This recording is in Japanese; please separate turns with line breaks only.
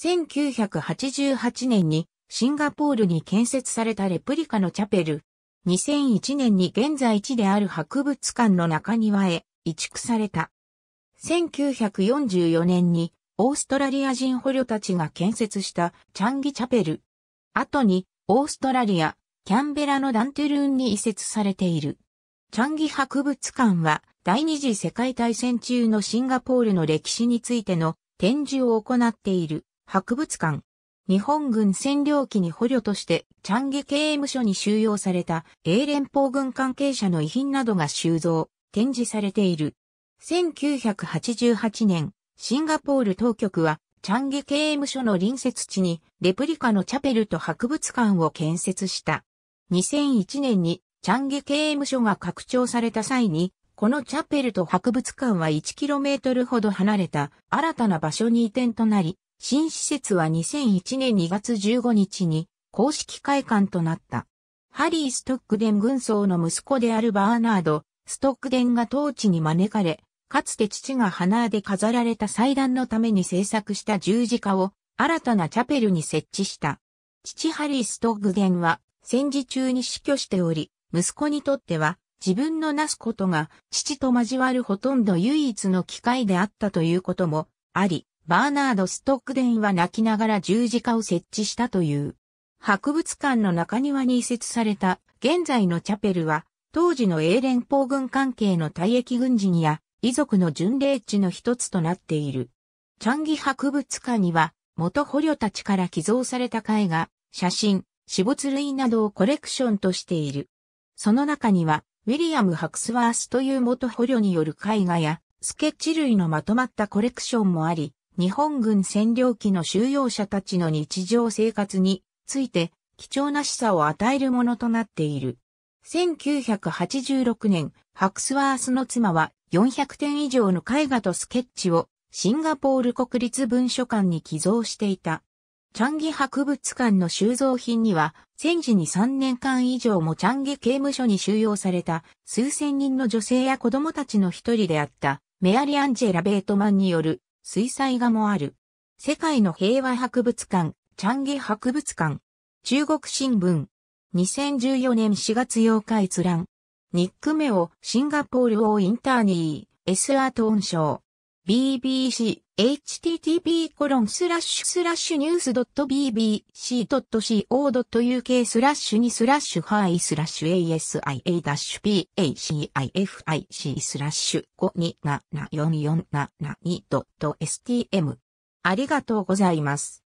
1988年にシンガポールに建設されたレプリカのチャペル。2001年に現在地である博物館の中庭へ移築された。1944年にオーストラリア人捕虜たちが建設したチャンギチャペル。後にオーストラリア、キャンベラのダンテルーンに移設されている。チャンギ博物館は第二次世界大戦中のシンガポールの歴史についての展示を行っている。博物館。日本軍占領期に捕虜として、チャンゲ刑務所に収容された英連邦軍関係者の遺品などが収蔵、展示されている。1988年、シンガポール当局は、チャンゲ刑務所の隣接地に、レプリカのチャペルと博物館を建設した。2001年に、チャンゲ刑務所が拡張された際に、このチャペルと博物館は 1km ほど離れた新たな場所に移転となり、新施設は2001年2月15日に公式開館となった。ハリー・ストックデン軍曹の息子であるバーナード、ストックデンが当地に招かれ、かつて父が花で飾られた祭壇のために制作した十字架を新たなチャペルに設置した。父ハリー・ストックデンは戦時中に死去しており、息子にとっては自分のなすことが父と交わるほとんど唯一の機会であったということもあり、バーナード・ストックデンは泣きながら十字架を設置したという。博物館の中庭に移設された現在のチャペルは、当時の英連邦軍関係の退役軍人や遺族の巡礼地の一つとなっている。チャンギ博物館には、元捕虜たちから寄贈された絵画、写真、私物類などをコレクションとしている。その中には、ウィリアム・ハクスワースという元捕虜による絵画や、スケッチ類のまとまったコレクションもあり、日本軍占領期の収容者たちの日常生活について貴重な示唆を与えるものとなっている。1986年、ハクスワースの妻は400点以上の絵画とスケッチをシンガポール国立文書館に寄贈していた。チャンギ博物館の収蔵品には、戦時に3年間以上もチャンギ刑務所に収容された数千人の女性や子供たちの一人であったメアリ・アンジェラ・ベートマンによる水彩画もある。世界の平和博物館、チャンギ博物館。中国新聞。2014年4月8日閲覧。ニックメオ、シンガポールをインターニー、エスアートン賞。BBC、http://news.bbc.co.uk スラッシュ2スラッシュハイスラッシュ asia-pacific スラッシュ 5274472.stm ありがとうございます。